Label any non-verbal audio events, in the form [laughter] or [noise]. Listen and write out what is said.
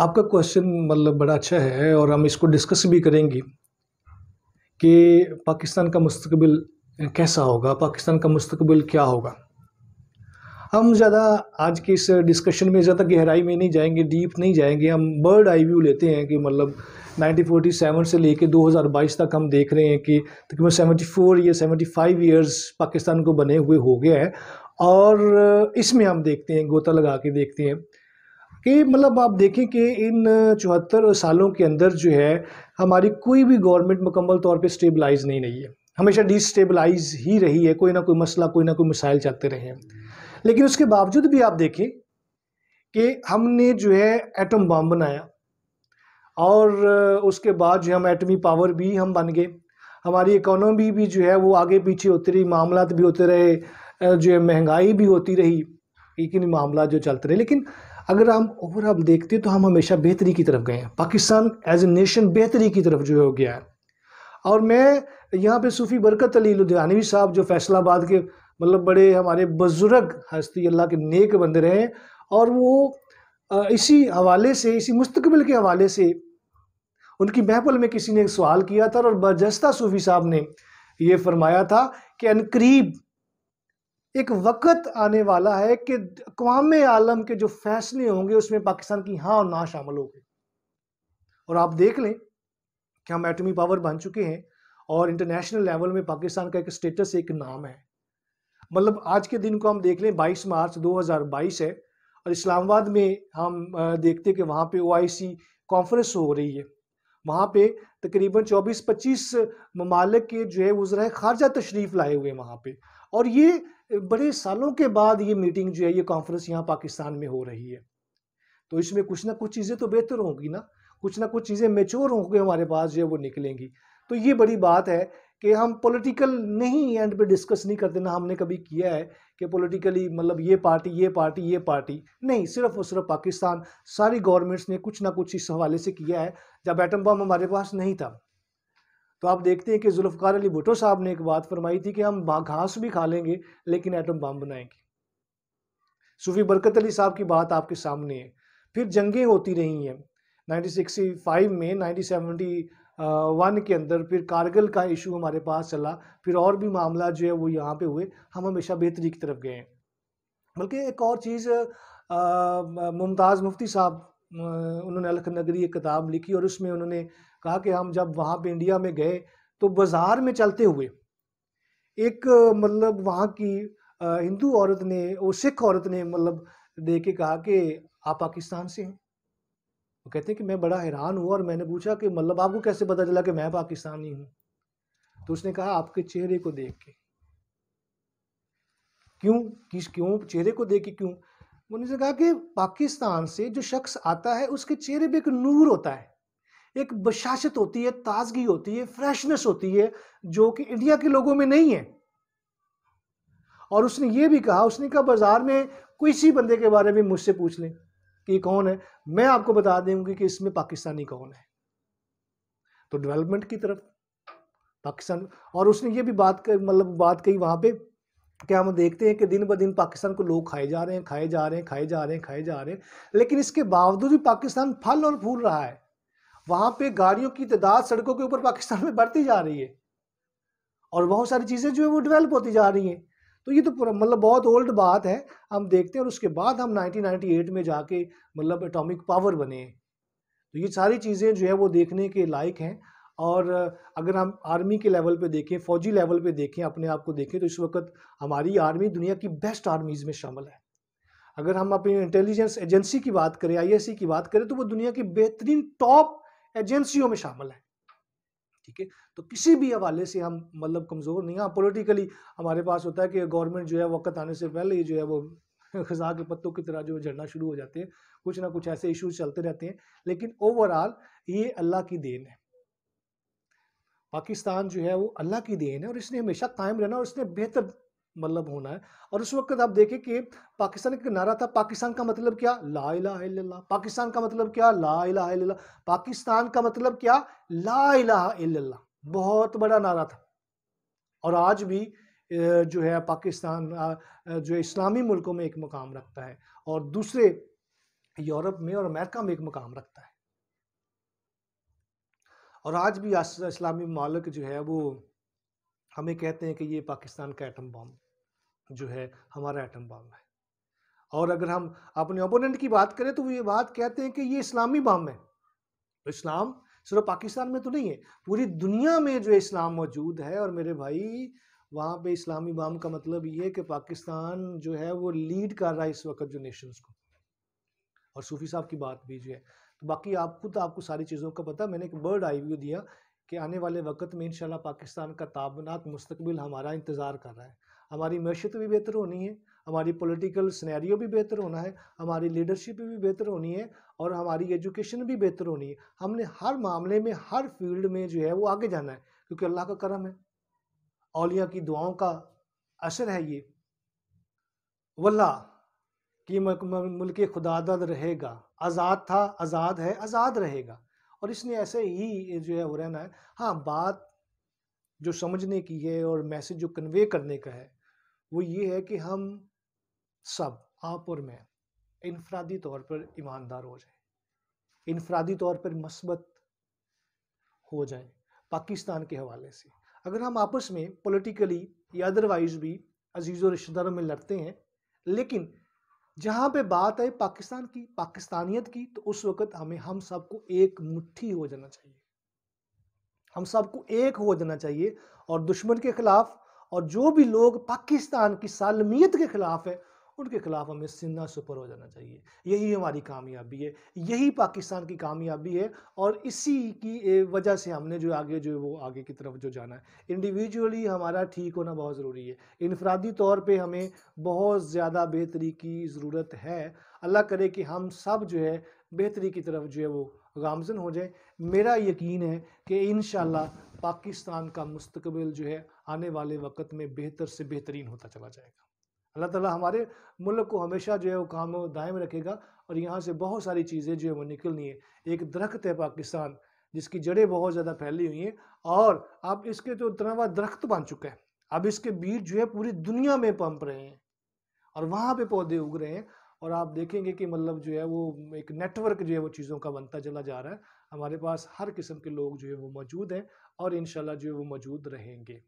आपका क्वेश्चन मतलब बड़ा अच्छा है और हम इसको डिस्कस भी करेंगे कि पाकिस्तान का मुस्तबिल कैसा होगा पाकिस्तान का मुस्तबिल क्या होगा हम ज़्यादा आज के इस डिस्कशन में ज़्यादा गहराई में नहीं जाएंगे डीप नहीं जाएंगे हम बर्ड आई व्यू लेते हैं कि मतलब 1947 से लेके 2022 तक हम देख रहे हैं कि तकरीबन 74 या 75 ईयर्स पाकिस्तान को बने हुए हो गया है और इसमें हम देखते हैं गोता लगा के देखते हैं कि मतलब आप देखें कि इन चौहत्तर सालों के अंदर जो है हमारी कोई भी गवर्नमेंट मुकम्मल तौर पे स्टेबलाइज नहीं रही है हमेशा डिस्टेबलाइज ही रही है कोई ना कोई मसला कोई ना कोई मिसाइल चलते रहे हैं लेकिन उसके बावजूद भी आप देखें कि हमने जो है एटम बम बनाया और उसके बाद जो हम एटमी पावर भी हम बन गए हमारी इकोनॉमी भी जो है वो आगे पीछे होती रही मामला भी होते रहे जो है महंगाई भी होती रही लेकिन मामला जो चलते रहे लेकिन अगर हम ओवरऑल देखते हैं तो हम हमेशा बेहतरी की तरफ गए हैं पाकिस्तान एज ए नेशन बेहतरी की तरफ जो हो गया है और मैं यहाँ पे सूफ़ी बरकत अली लुधियानवी साहब जो फैसलाबाद के मतलब बड़े हमारे बुजुर्ग हस्ती अल्लाह के नेक बंदे रहे हैं और वो इसी हवाले से इसी मुस्तबिल के हवाले से उनकी महफल में किसी ने सवाल किया था और बजस्ता सूफ़ी साहब ने ये फरमाया था कि अनकरीब एक वक्त आने वाला है कि अकवाम आलम के जो फैसले होंगे उसमें पाकिस्तान की हाँ और ना शामिल होगी और आप देख लें कि हम एटमी पावर बन चुके हैं और इंटरनेशनल लेवल में पाकिस्तान का एक स्टेटस एक नाम है मतलब आज के दिन को हम देख लें 22 मार्च 2022 है और इस्लामाबाद में हम देखते कि वहाँ पे ओआईसी कॉन्फ्रेंस हो रही है वहाँ पे तकरीबन 24-25 ममालक के जो है वजरा खारजा तशरीफ़ लाए हुए वहाँ पे और ये बड़े सालों के बाद ये मीटिंग जो है ये कॉन्फ्रेंस यहाँ पाकिस्तान में हो रही है तो इसमें कुछ ना कुछ चीज़ें तो बेहतर होंगी ना कुछ ना कुछ चीज़ें मेच्योर होंगी हमारे पास जो है वो निकलेंगी तो ये बड़ी बात है कि हम पॉलिटिकल नहीं एंड पे डिस्कस नहीं करते ना हमने कभी किया है कि पॉलिटिकली मतलब ये पार्टी ये पार्टी ये पार्टी नहीं सिर्फ और सिर्फ पाकिस्तान सारी गवर्नमेंट्स ने कुछ ना कुछ इस हवाले से किया है जब एटम बम हमारे पास नहीं था तो आप देखते हैं कि जुल्फकार अली भुटो साहब ने एक बात फरमाई थी कि हम घास भी खा लेंगे लेकिन एटम बम बनाएंगे सूफी बरकत अली साहब की बात आपके सामने है फिर जंगें होती रही हैं 1965 में 1971 के अंदर फिर कारगिल का इशू हमारे पास चला फिर और भी मामला जो है वो यहाँ पे हुए हम हमेशा बेहतरी की तरफ गए बल्कि एक और चीज़ मुमताज़ मुफ्ती साहब उन्होंने अलख नगरी एक किताब लिखी और उसमें उन्होंने कहा कि हम जब वहाँ पे इंडिया में गए तो बाज़ार में चलते हुए एक मतलब वहाँ की हिंदू औरत ने वो सिख औरत ने मतलब दे के कहा कि आप पाकिस्तान से हैं वो कहते हैं कि मैं बड़ा हैरान हुआ और मैंने पूछा कि मतलब आपको कैसे पता चला कि मैं पाकिस्तानी हूँ तो उसने कहा आपके चेहरे को देख के क्यों किस क्यों चेहरे को देख के क्यों मुन्नी कहा कि पाकिस्तान से जो शख्स आता है उसके चेहरे पे एक नूर होता है एक बशाशत होती है ताजगी होती है फ्रेशनेस होती है जो कि इंडिया के लोगों में नहीं है और उसने ये भी कहा उसने कहा बाजार में किसी बंदे के बारे में मुझसे पूछ लें कि कौन है मैं आपको बता दूंगी कि इसमें पाकिस्तानी कौन है तो डेवलपमेंट की तरफ पाकिस्तान और उसने ये भी बात कर मतलब बात कही वहां पे कि हम देखते हैं कि दिन ब दिन पाकिस्तान को लोग खाए जा रहे हैं खाए जा रहे हैं खाए जा रहे हैं खाए जा रहे हैं लेकिन इसके बावजूद भी पाकिस्तान फल और फूल रहा है वहाँ पे गाड़ियों की तादाद सड़कों के ऊपर पाकिस्तान में बढ़ती जा रही है और बहुत सारी चीज़ें जो है वो डेवलप होती जा रही हैं तो ये तो मतलब बहुत ओल्ड बात है हम देखते हैं और उसके बाद हम एट में जाके मतलब एटॉमिक पावर बने हैं तो ये सारी चीज़ें जो है वो देखने के लायक हैं और अगर हम आर्मी के लेवल पे देखें फौजी लेवल पे देखें अपने आप को देखें तो इस वक्त हमारी आर्मी दुनिया की बेस्ट आर्मीज़ में शामिल है अगर हम अपनी इंटेलिजेंस एजेंसी की बात करें आईएससी e की बात करें तो वो दुनिया की बेहतरीन टॉप एजेंसियों में शामिल है ठीक है तो किसी भी हवाले से हम मतलब कमज़ोर नहीं हाँ पोलिटिकली हमारे पास होता है कि गवर्नमेंट जो है वक्त आने से पहले ही जो है वो [laughs] खजा के पत्तों की तरह जो झड़ना शुरू हो जाते हैं कुछ ना कुछ ऐसे इशूज चलते रहते हैं लेकिन ओवरऑल ये अल्लाह की देन है पाकिस्तान जो है वो अल्लाह की देन है और इसने हमेशा कायम रहना और इसने बेहतर मतलब होना है और उस वक्त आप देखें कि पाकिस्तान का नारा था पाकिस्तान का मतलब क्या ला इला पाकिस्तान का मतलब क्या ला इला पाकिस्तान का मतलब क्या ला इला बहुत बड़ा नारा था और आज भी जो है पाकिस्तान जो है इस्लामी मुल्कों में एक मुकाम रखता है और दूसरे यूरोप में और अमेरिका में एक मुकाम रखता है और आज भी इस्लामी मालिक जो है वो हमें कहते हैं कि ये पाकिस्तान का एटम बम जो है हमारा एटम बम है और अगर हम अपने ओपोनेंट की बात करें तो वो ये बात कहते हैं कि ये इस्लामी बम है इस्लाम सिर्फ पाकिस्तान में तो नहीं है पूरी दुनिया में जो इस्लाम मौजूद है और मेरे भाई वहाँ पे इस्लामी बाम का मतलब ये है कि पाकिस्तान जो है वो लीड कर रहा है इस वक्त जो नेशंस को और सूफी साहब की बात भी जो है तो बाकी आप खुद आपको सारी चीज़ों का पता मैंने एक बर्ड आई व्यू दिया कि आने वाले वक्त में इनशाला पाकिस्तान का ताबनाक मुस्तबिल हमारा इंतज़ार कर रहा है हमारी मैशत भी बेहतर होनी है हमारी पॉलिटिकल स्नैरियो भी बेहतर होना है हमारी लीडरशिप भी बेहतर होनी है और हमारी एजुकेशन भी बेहतर होनी है हमने हर मामले में हर फील्ड में जो है वो आगे जाना है क्योंकि अल्लाह का करम है अलिया की दुआओं का असर है ये वल्ला कि मुल्क खुदादद रहेगा आज़ाद था आज़ाद है आज़ाद रहेगा और इसलिए ऐसे ही जो है वो रहना है हाँ बात जो समझने की है और मैसेज जो कन्वे करने का है वो ये है कि हम सब आप और मैं इनफरादी तौर पर ईमानदार हो जाए इनफरादी तौर पर मस्बत हो जाए पाकिस्तान के हवाले से अगर हम आपस में पॉलिटिकली या अदरवाइज भी अजीज़ और रिश्तेदारों में लड़ते हैं लेकिन जहाँ पे बात आई पाकिस्तान की पाकिस्तानियत की तो उस वक्त हमें हम सबको एक मुट्ठी हो जाना चाहिए हम सबको एक हो जाना चाहिए और दुश्मन के खिलाफ और जो भी लोग पाकिस्तान की सालमियत के खिलाफ है उनके खिलाफ हमें सिन्ना सुपर हो जाना चाहिए यही हमारी कामयाबी है यही पाकिस्तान की कामयाबी है और इसी की वजह से हमने जो आगे जो वो आगे की तरफ जो जाना है इंडिविजुअली हमारा ठीक होना बहुत ज़रूरी है इनफरादी तौर पर हमें बहुत ज़्यादा बेहतरी की ज़रूरत है अल्लाह करे कि हम सब जो है बेहतरी की तरफ जो है वो गामजन हो जाए मेरा यकीन है कि इन पाकिस्तान का मुस्तबिल जो है आने वाले वक्त में बेहतर से बेहतरीन होता चला जाएगा अल्लाह ताला हमारे मुल्क को हमेशा जो है वो काम दायम रखेगा और यहाँ से बहुत सारी चीज़ें जो है वो निकलनी है एक दरख्त है पाकिस्तान जिसकी जड़ें बहुत ज़्यादा फैली हुई हैं और तो अब इसके तो तनावा दरख्त बन चुका है अब इसके बीज जो है पूरी दुनिया में पंप रहे हैं और वहाँ पर पौधे उग रहे हैं और आप देखेंगे कि मतलब जो है वो एक नेटवर्क जो है वो चीज़ों का बनता चला जा रहा है हमारे पास हर किस्म के लोग जो है वो मौजूद हैं और इन जो है वो मौजूद रहेंगे